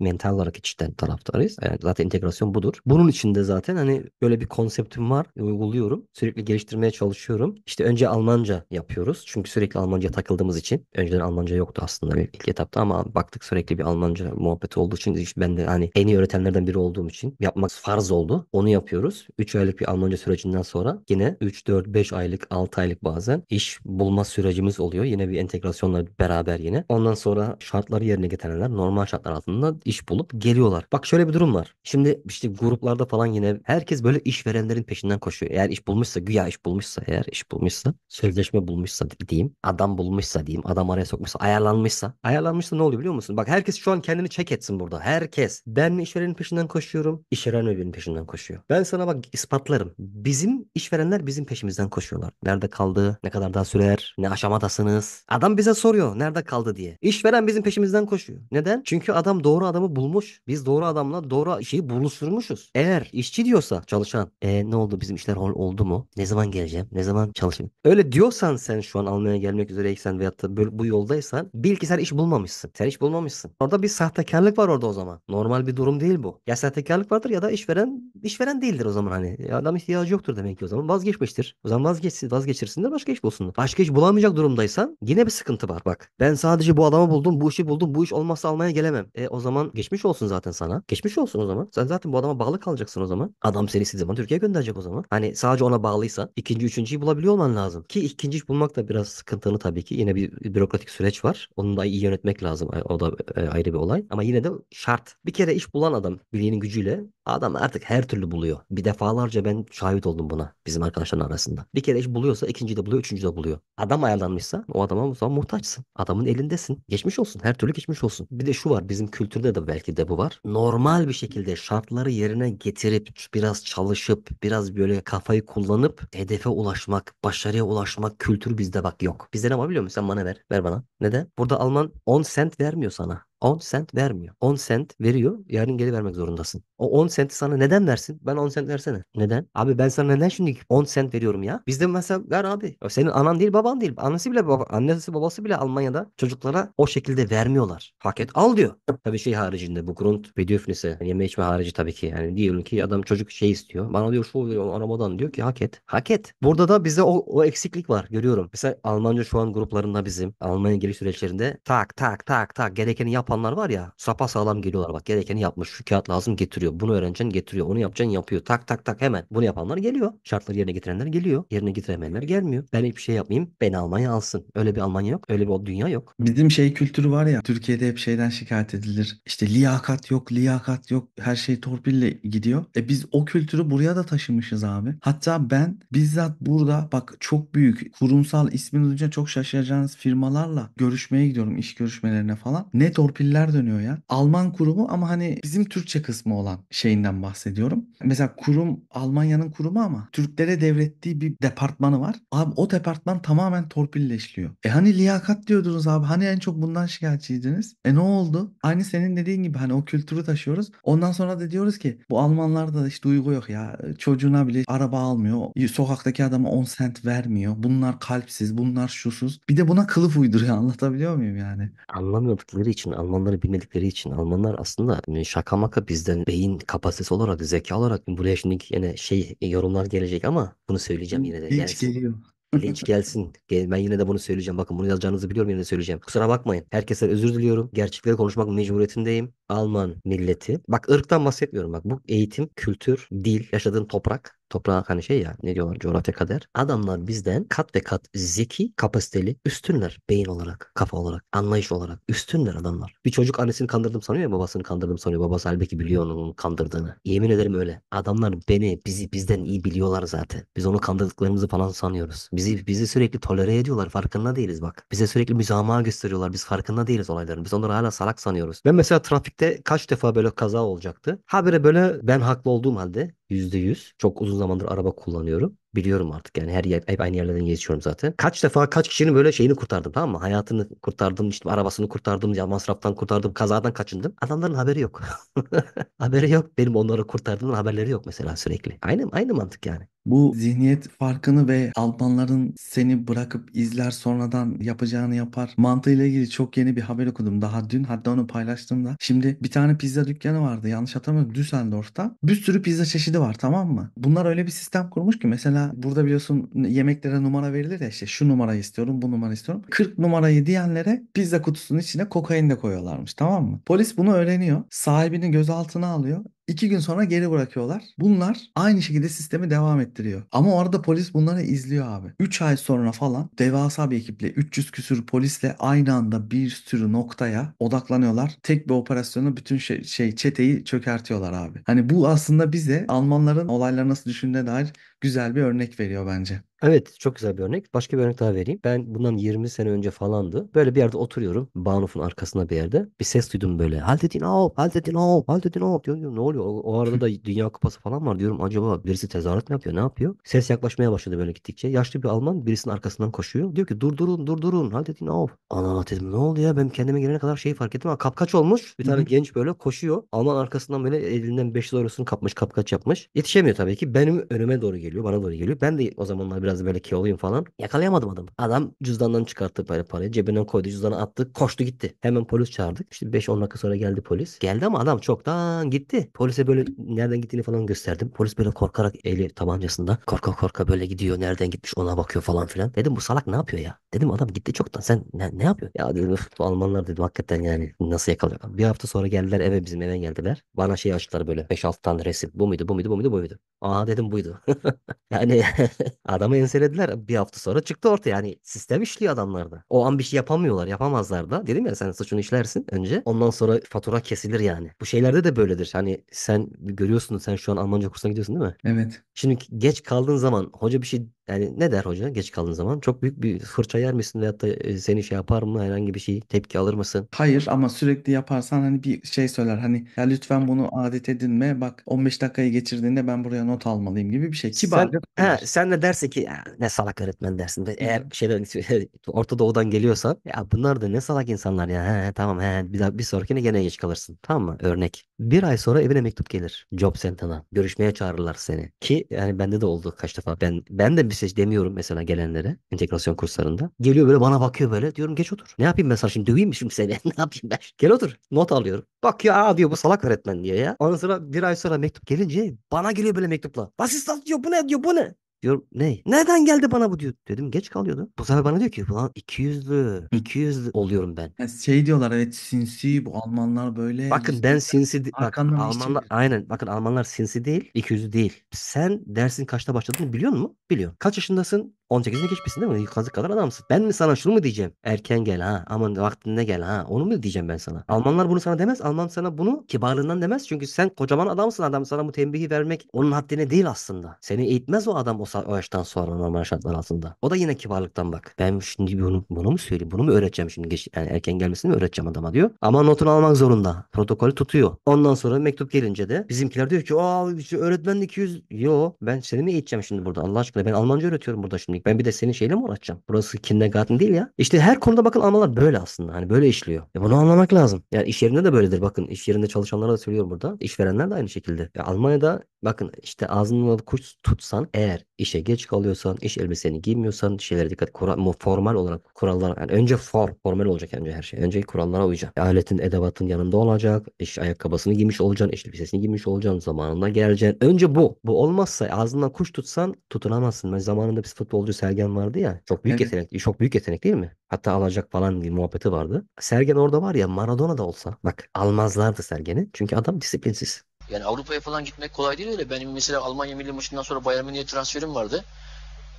mental olarak geçişten taraftarıyız. Yani zaten integrasyon budur. Bunun içinde zaten hani böyle bir konseptim var. E, uyguluyorum. Sürekli geliştirmeye çalışıyorum. İşte önce Almanca yapıyoruz. Çünkü sürekli Almanca takıldığımız için. Önceden Almanca yoktu aslında ilk, ilk etapta ama baktık sürekli bir Almanca muhabbeti olduğu için işte ben de hani en iyi öğretenlerden biri olduğum için yapmak farz oldu. Onu yapıyoruz. 3 aylık bir Almanca sürecinden sonra yine 3, 4, 5 aylık, 6 aylık bazı bazen iş bulma sürecimiz oluyor. Yine bir entegrasyonla beraber yine. Ondan sonra şartları yerine getirenler normal şartlar altında iş bulup geliyorlar. Bak şöyle bir durum var. Şimdi işte gruplarda falan yine herkes böyle iş verenlerin peşinden koşuyor. Eğer iş bulmuşsa güya iş bulmuşsa eğer iş bulmuşsa sözleşme bulmuşsa diyeyim. Adam bulmuşsa diyeyim. Adam araya sokmuşsa ayarlanmışsa. Ayarlanmışsa ne oluyor biliyor musun? Bak herkes şu an kendini çek etsin burada. Herkes. Ben mi işverenin peşinden koşuyorum? İşveren mi benim peşinden koşuyor? Ben sana bak ispatlarım. Bizim işverenler bizim peşimizden koşuyorlar. Nerede kaldığı, ne kadar daha sürer? Ne aşamadasınız? Adam bize soruyor nerede kaldı diye. İşveren bizim peşimizden koşuyor. Neden? Çünkü adam doğru adamı bulmuş. Biz doğru adamla doğru şeyi buluşturmuşuz. Eğer işçi diyorsa çalışan e ne oldu bizim işler oldu mu? Ne zaman geleceğim? Ne zaman çalışayım? Öyle diyorsan sen şu an almaya gelmek üzereysen veyahut da bu yoldaysan bil ki sen iş bulmamışsın. Sen iş bulmamışsın. Orada bir sahtekarlık var orada o zaman. Normal bir durum değil bu. Ya sahtekarlık vardır ya da işveren işveren değildir o zaman hani. Adam ihtiyacı yoktur demek ki o zaman vazgeçmiştir. O zaman vazgeçsin, vazgeçirsin başka başka iş bulsunlar. Başka iş bulamayacak durumdaysan yine bir sıkıntı var bak. Ben sadece bu adamı buldum, bu işi buldum, bu iş olmazsa almaya gelemem. E o zaman geçmiş olsun zaten sana. Geçmiş olsun o zaman. Sen zaten bu adama bağlı kalacaksın o zaman. Adam seni istediği zaman Türkiye'ye gönderecek o zaman. Hani sadece ona bağlıysa ikinci, üçüncüyü bulabiliyor olman lazım. Ki ikinci iş bulmak da biraz sıkıntılı tabii ki. Yine bir bürokratik süreç var. Onu da iyi yönetmek lazım. O da e, ayrı bir olay. Ama yine de şart. Bir kere iş bulan adam bileğinin gücüyle Adam artık her türlü buluyor. Bir defalarca ben şahit oldum buna bizim arkadaşların arasında. Bir kere iş buluyorsa ikinci de buluyor, üçüncü de buluyor. Adam ayarlanmışsa o adama o zaman muhtaçsın. Adamın elindesin. Geçmiş olsun. Her türlü geçmiş olsun. Bir de şu var bizim kültürde de belki de bu var. Normal bir şekilde şartları yerine getirip biraz çalışıp biraz böyle kafayı kullanıp hedefe ulaşmak, başarıya ulaşmak kültür bizde bak yok. Bizde ne var biliyor musun? Sen bana ver. Ver bana. Neden? Burada Alman 10 sent vermiyor sana. 10 cent vermiyor. 10 cent veriyor. Yarın geri vermek zorundasın. O 10 senti sana neden versin? Ben 10 cent versene. Neden? Abi ben sana neden şimdi 10 cent veriyorum ya? Bizde mesela ver abi. senin anan değil baban değil. Annesi bile baba, annesi babası bile Almanya'da çocuklara o şekilde vermiyorlar. Paket al diyor. tabii şey haricinde bu grunt ve döfnese yani yeme içme harici tabii ki. Yani diyelim ki adam çocuk şey istiyor. Bana diyor şu veriyor arabadan diyor ki hak et. Hak et. Burada da bize o, o eksiklik var görüyorum. Mesela Almanca şu an gruplarında bizim Almanya geliş süreçlerinde tak tak tak tak gerekeni yap yapanlar var ya sapa sağlam geliyorlar bak gerekeni yapmış şu kağıt lazım getiriyor bunu öğreneceksin getiriyor onu yapacaksın yapıyor tak tak tak hemen bunu yapanlar geliyor şartları yerine getirenler geliyor yerine getiremeyenler gelmiyor ben hiçbir şey yapmayayım beni Almanya alsın öyle bir Almanya yok öyle bir dünya yok. Bizim şey kültürü var ya Türkiye'de hep şeyden şikayet edilir işte liyakat yok liyakat yok her şey torpille gidiyor. E biz o kültürü buraya da taşımışız abi. Hatta ben bizzat burada bak çok büyük kurumsal ismini duyunca çok şaşıracağınız firmalarla görüşmeye gidiyorum iş görüşmelerine falan. Ne torpil torpiller dönüyor ya. Alman kurumu ama hani bizim Türkçe kısmı olan şeyinden bahsediyorum. Mesela kurum Almanya'nın kurumu ama Türklere devrettiği bir departmanı var. Abi o departman tamamen torpilleşliyor. E hani liyakat diyordunuz abi. Hani en çok bundan şikayetçiydiniz. E ne oldu? Aynı senin dediğin gibi hani o kültürü taşıyoruz. Ondan sonra da diyoruz ki bu Almanlarda da hiç duygu yok ya. Çocuğuna bile araba almıyor. Sokaktaki adama 10 sent vermiyor. Bunlar kalpsiz, bunlar şusuz. Bir de buna kılıf uyduruyor (laughs) anlatabiliyor muyum yani? Anlamadıkları için Alman Almanları bilmedikleri için Almanlar aslında hani, şaka maka bizden beyin kapasitesi olarak zeka olarak buraya şimdi yine şey yorumlar gelecek ama bunu söyleyeceğim yine de. Hiç gelsin. geliyor. (laughs) Linç gelsin. ben yine de bunu söyleyeceğim. Bakın bunu yazacağınızı biliyorum yine de söyleyeceğim. Kusura bakmayın. Herkese özür diliyorum. Gerçekleri konuşmak mecburiyetindeyim. Alman milleti. Bak ırktan bahsetmiyorum bak. Bu eğitim, kültür, dil, yaşadığın toprak toprağa hani şey ya ne diyorlar coğrafya kader. Adamlar bizden kat ve kat zeki, kapasiteli, üstünler beyin olarak, kafa olarak, anlayış olarak üstünler adamlar. Bir çocuk annesini kandırdım sanıyor ya babasını kandırdım sanıyor. Babası halbuki biliyor onun kandırdığını. Yemin ederim öyle. Adamlar beni, bizi bizden iyi biliyorlar zaten. Biz onu kandırdıklarımızı falan sanıyoruz. Bizi bizi sürekli tolere ediyorlar. Farkında değiliz bak. Bize sürekli müsamaha gösteriyorlar. Biz farkında değiliz olayların. Biz onları hala salak sanıyoruz. Ben mesela trafikte kaç defa böyle kaza olacaktı. Habire böyle ben haklı olduğum halde %100. Çok uzun zamandır araba kullanıyorum. Biliyorum artık yani her yer hep aynı yerlerden geçiyorum zaten. Kaç defa kaç kişinin böyle şeyini kurtardım tamam mı? Hayatını kurtardım, işte arabasını kurtardım, ya masraftan kurtardım, kazadan kaçındım. Adamların haberi yok. (laughs) haberi yok. Benim onları kurtardığımın haberleri yok mesela sürekli. Aynı aynı mantık yani. Bu zihniyet farkını ve Almanların seni bırakıp izler sonradan yapacağını yapar mantığıyla ilgili çok yeni bir haber okudum. Daha dün hatta onu paylaştığımda. Şimdi bir tane pizza dükkanı vardı yanlış hatırlamıyorum Düsseldorf'ta. Bir sürü pizza çeşidi var tamam mı? Bunlar öyle bir sistem kurmuş ki mesela burada biliyorsun yemeklere numara verilir ya işte şu numara istiyorum bu numara istiyorum. 40 numarayı diyenlere pizza kutusunun içine kokain de koyuyorlarmış tamam mı? Polis bunu öğreniyor. Sahibini gözaltına alıyor. İki gün sonra geri bırakıyorlar. Bunlar aynı şekilde sistemi devam ettiriyor. Ama orada polis bunları izliyor abi. Üç ay sonra falan devasa bir ekiple 300 küsür polisle aynı anda bir sürü noktaya odaklanıyorlar. Tek bir operasyonu bütün şey, şey çeteyi çökertiyorlar abi. Hani bu aslında bize Almanların olayları nasıl düşündüğüne dair güzel bir örnek veriyor bence. Evet çok güzel bir örnek. Başka bir örnek daha vereyim. Ben bundan 20 sene önce falandı. Böyle bir yerde oturuyorum. Banuf'un arkasında bir yerde. Bir ses duydum böyle. Haltetin Avp, Haltetin Avp, Haltetin Avp diyorum. Ne oluyor? O, o arada da Dünya Kupası falan var diyorum. Acaba birisi tezahürat mı yapıyor? Ne yapıyor? Ses yaklaşmaya başladı böyle gittikçe. Yaşlı bir Alman birisinin arkasından koşuyor. Diyor ki durdurun durdurun Haltetin Avp. Ana dedim ne oldu ya? Ben kendime gelene kadar şeyi fark ettim. Ha, kapkaç olmuş. Bir tane genç böyle koşuyor. Alman arkasından böyle elinden 500 eurosunu kapmış kapkaç yapmış. Yetişemiyor tabii ki. Benim önüme doğru geliyor geliyor. Bana doğru geliyor. Ben de o zamanlar biraz böyle keoluyum falan. Yakalayamadım adamı. Adam cüzdandan çıkarttı böyle parayı. Cebinden koydu. Cüzdanı attı. Koştu gitti. Hemen polis çağırdık. İşte 5-10 dakika sonra geldi polis. Geldi ama adam çoktan gitti. Polise böyle nereden gittiğini falan gösterdim. Polis böyle korkarak eli tabancasında korka korka böyle gidiyor. Nereden gitmiş ona bakıyor falan filan. Dedim bu salak ne yapıyor ya? Dedim adam gitti çoktan. Sen ne, ne yapıyorsun? Ya dedim bu Almanlar dedim hakikaten yani nasıl yakalıyor? Bir hafta sonra geldiler eve bizim eve geldiler. Bana şey açtılar böyle 5-6 tane resim. Bu muydu bu muydu bu muydu bu muydu? Aa dedim buydu. (laughs) Yani (laughs) adamı enselediler. Bir hafta sonra çıktı ortaya. Yani sistem işliyor adamlarda. O an bir şey yapamıyorlar. Yapamazlar da. Dedim ya sen suçunu işlersin önce. Ondan sonra fatura kesilir yani. Bu şeylerde de böyledir. Hani sen görüyorsun sen şu an Almanca kursuna gidiyorsun değil mi? Evet. Şimdi geç kaldığın zaman hoca bir şey yani ne der hoca geç kaldığın zaman? Çok büyük bir fırça yer misin veyahut da e, seni şey yapar mı? Herhangi bir şey tepki alır mısın? Hayır ama sürekli yaparsan hani bir şey söyler hani ya lütfen bunu adet edinme bak 15 dakikayı geçirdiğinde ben buraya not almalıyım gibi bir şey. Kibarca Sen, he, söyler. sen de derse ki ne salak öğretmen dersin. Ve Eğer şeyler (laughs) Orta Doğu'dan geliyorsa ya bunlar da ne salak insanlar ya. He, tamam he, bir, daha, bir sonrakine gene geç kalırsın. Tamam mı? Örnek. Bir ay sonra evine mektup gelir. Job center'a Görüşmeye çağırırlar seni. Ki yani bende de oldu kaç defa. Ben, ben de mesaj demiyorum mesela gelenlere entegrasyon kurslarında. Geliyor böyle bana bakıyor böyle. Diyorum geç otur. Ne yapayım mesela şimdi döveyim mi şimdi seni? (laughs) ne yapayım ben? Gel otur. Not alıyorum. Bak ya aa diyor bu salak öğretmen diyor ya. Ondan sonra bir ay sonra mektup gelince bana geliyor böyle mektupla. Asistan diyor bu ne diyor bu ne? Diyorum ne? Nereden geldi bana bu diyor. Dedim geç kalıyordu. Bu sefer bana diyor ki ulan 200'lü 200'lü oluyorum ben. Yani şey diyorlar evet sinsi bu Almanlar böyle. Bakın ben sinsi bak Almanlar çeviriyor. aynen bakın Almanlar sinsi değil 200'lü değil. Sen dersin kaçta başladığını biliyor musun? Biliyorum. Kaç yaşındasın? 18'ine geçmişsin değil mi? Kazık kadar adamsın. Ben mi sana şunu mu diyeceğim? Erken gel ha. Aman vaktinde gel ha. Onu mu diyeceğim ben sana? Almanlar bunu sana demez. Alman sana bunu kibarlığından demez. Çünkü sen kocaman adamsın. Adam sana bu tembihi vermek onun haddine değil aslında. Seni eğitmez o adam o, o yaştan sonra normal şartlar altında. O da yine kibarlıktan bak. Ben şimdi bunu, bunu mu söyleyeyim? Bunu mu öğreteceğim şimdi? Geç, yani erken gelmesini mi öğreteceğim adama diyor. Ama notunu almak zorunda. Protokolü tutuyor. Ondan sonra mektup gelince de bizimkiler diyor ki Aa, öğretmen 200. Yo ben seni mi eğiteceğim şimdi burada? Allah aşkına ben Almanca öğretiyorum burada şimdi gelecek. Ben bir de senin şeyle mi uğraşacağım? Burası kindergarten değil ya. İşte her konuda bakın Almanlar böyle aslında. Hani böyle işliyor. E bunu anlamak lazım. Yani iş yerinde de böyledir. Bakın iş yerinde çalışanlara da söylüyorum burada. İşverenler de aynı şekilde. Ya Almanya'da bakın işte ağzını kuş tutsan eğer işe geç kalıyorsan, iş elbiseni giymiyorsan şeylere dikkat. Kural, formal olarak kurallara yani önce form formal olacak önce her şey. Önce kurallara uyacaksın. E aletin, edevatın yanında olacak. İş ayakkabısını giymiş olacaksın, iş elbisesini giymiş olacaksın, zamanında geleceksin. Önce bu. Bu olmazsa ağzından kuş tutsan tutunamazsın. Ben zamanında biz futbol futbolcu Sergen vardı ya. Çok büyük evet. yetenek. Çok büyük yetenek değil mi? Hatta alacak falan gibi muhabbeti vardı. Sergen orada var ya Maradona da olsa. Bak almazlardı Sergen'i. Çünkü adam disiplinsiz. Yani Avrupa'ya falan gitmek kolay değil öyle. Benim mesela Almanya milli maçından sonra Bayern Münih'e transferim vardı.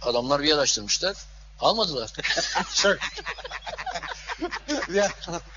Adamlar bir araştırmışlar. Almadılar. (laughs)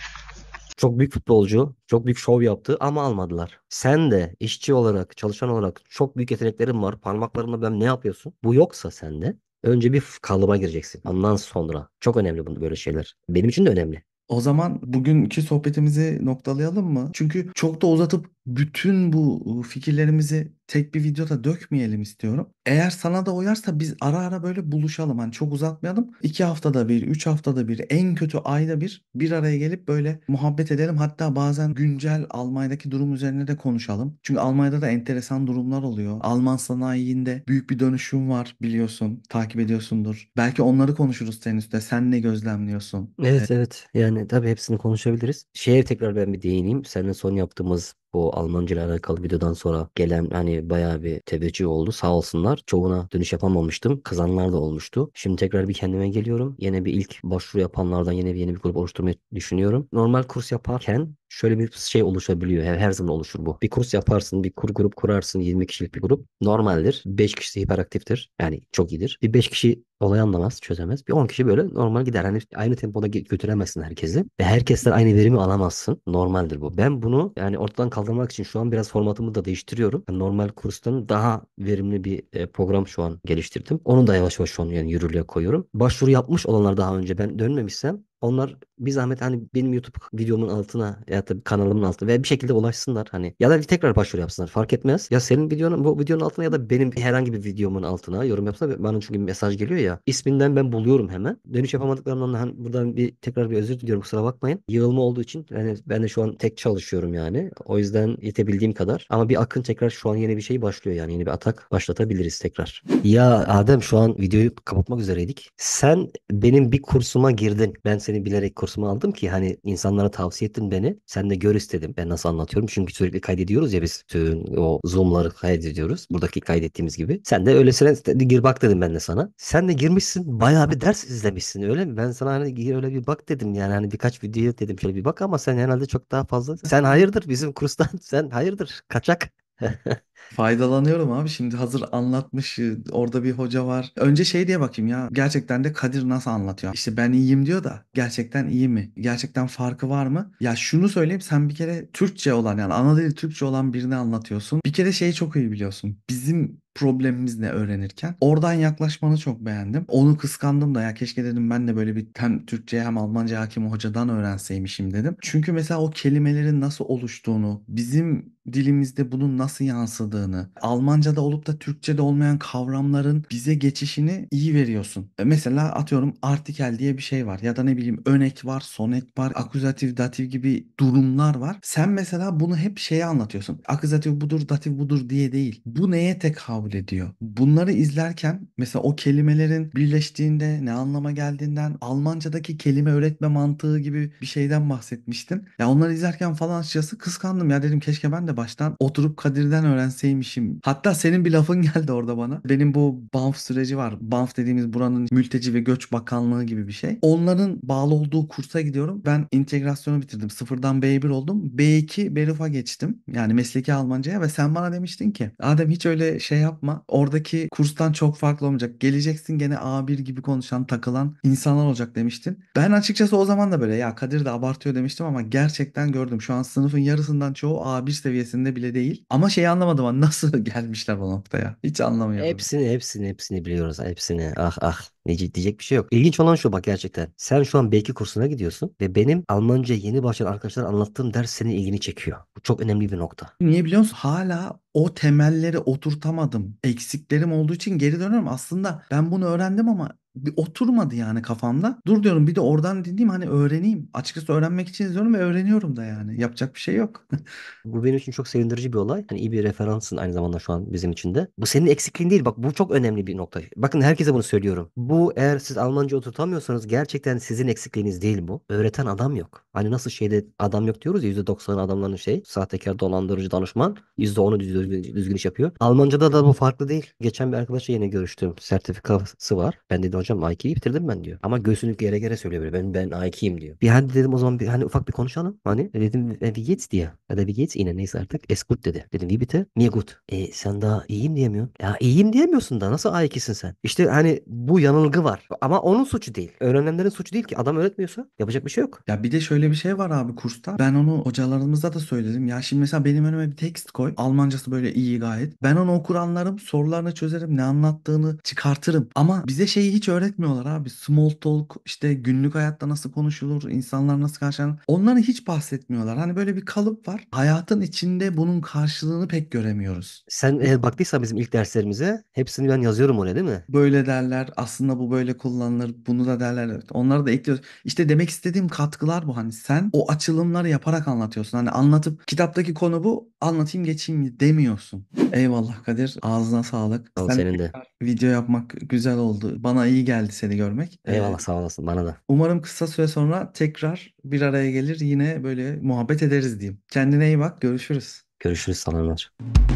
çok büyük futbolcu, çok büyük şov yaptı ama almadılar. Sen de işçi olarak, çalışan olarak çok büyük yeteneklerin var. Parmaklarında ben ne yapıyorsun? Bu yoksa sende Önce bir kalıba gireceksin. Ondan sonra. Çok önemli bunu böyle şeyler. Benim için de önemli. O zaman bugünkü sohbetimizi noktalayalım mı? Çünkü çok da uzatıp bütün bu fikirlerimizi tek bir videoda dökmeyelim istiyorum. Eğer sana da uyarsa biz ara ara böyle buluşalım. Hani çok uzatmayalım. İki haftada bir, üç haftada bir, en kötü ayda bir bir araya gelip böyle muhabbet edelim. Hatta bazen güncel Almanya'daki durum üzerine de konuşalım. Çünkü Almanya'da da enteresan durumlar oluyor. Alman sanayiinde büyük bir dönüşüm var biliyorsun. Takip ediyorsundur. Belki onları konuşuruz senin üstüne. Sen ne gözlemliyorsun? Evet evet. Yani tabii hepsini konuşabiliriz. Şeye tekrar ben bir değineyim. Seninle son yaptığımız o Almanca ile alakalı videodan sonra gelen hani bayağı bir teveccüh oldu. Sağ olsunlar. Çoğuna dönüş yapamamıştım. Kazanlar da olmuştu. Şimdi tekrar bir kendime geliyorum. Yine bir ilk başvuru yapanlardan yine bir yeni bir grup oluşturmayı düşünüyorum. Normal kurs yaparken şöyle bir şey oluşabiliyor. Her, her zaman oluşur bu. Bir kurs yaparsın, bir kur grup kurarsın. 20 kişilik bir grup. Normaldir. 5 kişi hiperaktiftir. Yani çok iyidir. Bir 5 kişi olayı anlamaz, çözemez. Bir 10 kişi böyle normal gider. Hani aynı tempoda götüremezsin herkesi. Ve herkesten aynı verimi alamazsın. Normaldir bu. Ben bunu yani ortadan kaldırmak için şu an biraz formatımı da değiştiriyorum. Yani normal kurstan daha verimli bir e, program şu an geliştirdim. Onu da yavaş yavaş şu an yani yürürlüğe koyuyorum. Başvuru yapmış olanlar daha önce ben dönmemişsem onlar bir zahmet hani benim YouTube videomun altına ya da kanalımın altına ve bir şekilde ulaşsınlar hani ya da tekrar başvuru yapsınlar fark etmez. Ya senin videonun bu videonun altına ya da benim herhangi bir videomun altına yorum yapsınlar. Bana çünkü mesaj geliyor ya isminden ben buluyorum hemen. Dönüş yapamadıklarımdan hani buradan bir tekrar bir özür diliyorum kusura bakmayın. Yığılma olduğu için yani ben de şu an tek çalışıyorum yani. O yüzden yetebildiğim kadar. Ama bir akın tekrar şu an yeni bir şey başlıyor yani yeni bir atak başlatabiliriz tekrar. Ya Adem şu an videoyu kapatmak üzereydik. Sen benim bir kursuma girdin. Ben seni bilerek kurs kursumu aldım ki hani insanlara tavsiye ettin beni. Sen de gör istedim. Ben nasıl anlatıyorum? Çünkü sürekli kaydediyoruz ya biz tüm o zoomları kaydediyoruz. Buradaki kaydettiğimiz gibi. Sen de öyle öylesine gir bak dedim ben de sana. Sen de girmişsin. Bayağı bir ders izlemişsin öyle mi? Ben sana hani gir öyle bir bak dedim yani. Hani birkaç video dedim şöyle bir bak ama sen herhalde çok daha fazla. Sen hayırdır bizim kurstan (laughs) sen hayırdır kaçak. (laughs) Faydalanıyorum abi şimdi hazır anlatmış e, orada bir hoca var. Önce şey diye bakayım ya gerçekten de Kadir nasıl anlatıyor? İşte ben iyiyim diyor da gerçekten iyi mi? Gerçekten farkı var mı? Ya şunu söyleyeyim sen bir kere Türkçe olan yani ana dili Türkçe olan birini anlatıyorsun. Bir kere şeyi çok iyi biliyorsun. Bizim problemimiz ne öğrenirken. Oradan yaklaşmanı çok beğendim. Onu kıskandım da ya keşke dedim ben de böyle bir hem Türkçe hem Almanca hakim hocadan öğrenseymişim dedim. Çünkü mesela o kelimelerin nasıl oluştuğunu bizim dilimizde bunun nasıl yansıdığını, Almanca'da olup da Türkçe'de olmayan kavramların bize geçişini iyi veriyorsun. E, mesela atıyorum artikel diye bir şey var ya da ne bileyim önek var, sonek var, akuzatif, datif gibi durumlar var. Sen mesela bunu hep şeye anlatıyorsun. Akuzatif budur, datif budur diye değil. Bu neye tekabül ediyor? Bunları izlerken mesela o kelimelerin birleştiğinde ne anlama geldiğinden Almanca'daki kelime öğretme mantığı gibi bir şeyden bahsetmiştin. Ya onları izlerken falan açıkçası kıskandım ya dedim keşke ben de de baştan oturup Kadir'den öğrenseymişim. Hatta senin bir lafın (laughs) geldi orada bana. Benim bu BAMF süreci var. BAMF dediğimiz buranın mülteci ve göç bakanlığı gibi bir şey. Onların bağlı olduğu kursa gidiyorum. Ben integrasyonu bitirdim. Sıfırdan B1 oldum. B2 Beruf'a geçtim. Yani mesleki Almanca'ya ve sen bana demiştin ki Adem hiç öyle şey yapma. Oradaki kurstan çok farklı olmayacak. Geleceksin gene A1 gibi konuşan, takılan insanlar olacak demiştin. Ben açıkçası o zaman da böyle ya Kadir de abartıyor demiştim ama gerçekten gördüm. Şu an sınıfın yarısından çoğu A1 seviyesi seviyesinde bile değil. Ama şeyi anlamadım ben hani nasıl (laughs) gelmişler bu noktaya. Hiç anlamıyorum. Hepsini hepsini hepsini biliyoruz. Hepsini ah ah. Ne diyecek bir şey yok. İlginç olan şu bak gerçekten. Sen şu an belki kursuna gidiyorsun ve benim Almanca yeni başlayan arkadaşlar anlattığım ders senin ilgini çekiyor. Bu çok önemli bir nokta. Niye biliyor musun? Hala o temelleri oturtamadım. Eksiklerim olduğu için geri dönüyorum. Aslında ben bunu öğrendim ama bir oturmadı yani kafamda. Dur diyorum bir de oradan dinleyeyim hani öğreneyim. Açıkçası öğrenmek için izliyorum ve öğreniyorum da yani. Yapacak bir şey yok. (laughs) bu benim için çok sevindirici bir olay. Hani iyi bir referansın aynı zamanda şu an bizim için de. Bu senin eksikliğin değil. Bak bu çok önemli bir nokta. Bakın herkese bunu söylüyorum. Bu eğer siz Almanca oturtamıyorsanız gerçekten sizin eksikliğiniz değil bu. Öğreten adam yok. Hani nasıl şeyde adam yok diyoruz ya %90 adamların şey sahtekar, dolandırıcı, danışman. %10'u düzgün, düzgün iş yapıyor. Almanca'da da bu farklı değil. Geçen bir arkadaşla yine görüştüm. Sertifikası var. Ben dedim hocam A2'yi bitirdim ben diyor. Ama göğsünü gere gere söylüyor Ben, ben A2'yim diyor. Bir hadi dedim o zaman bir, hani ufak bir konuşalım. Hani e, dedim wie geht's dir? Ya da wie geht's Ihnen? Neyse artık. Eskut dedi. Dedim wie bitte? Mir gut. E sen daha iyiyim diyemiyorsun. Ya iyiyim diyemiyorsun da nasıl A2'sin sen? İşte hani bu yanılgı var. Ama onun suçu değil. Öğrenenlerin suçu değil ki. Adam öğretmiyorsa yapacak bir şey yok. Ya bir de şöyle bir şey var abi kursta. Ben onu hocalarımıza da söyledim. Ya şimdi mesela benim önüme bir tekst koy. Almanca Altyapısı böyle iyi gayet. Ben onu okur anlarım, sorularını çözerim, ne anlattığını çıkartırım. Ama bize şeyi hiç öğretmiyorlar abi. Small talk, işte günlük hayatta nasıl konuşulur, insanlar nasıl karşılanır. Onları hiç bahsetmiyorlar. Hani böyle bir kalıp var. Hayatın içinde bunun karşılığını pek göremiyoruz. Sen e, baktıysan bizim ilk derslerimize hepsini ben yazıyorum oraya değil mi? Böyle derler. Aslında bu böyle kullanılır. Bunu da derler. Evet. Onları da ekliyoruz. İşte demek istediğim katkılar bu. Hani sen o açılımları yaparak anlatıyorsun. Hani anlatıp kitaptaki konu bu anlatayım geçeyim demiyorsun edemiyorsun. Eyvallah Kadir. Ağzına sağlık. Sağ ol senin de. Video yapmak güzel oldu. Bana iyi geldi seni görmek. Ee, Eyvallah sağ olasın bana da. Umarım kısa süre sonra tekrar bir araya gelir yine böyle muhabbet ederiz diyeyim. Kendine iyi bak. Görüşürüz. Görüşürüz sana Ömer.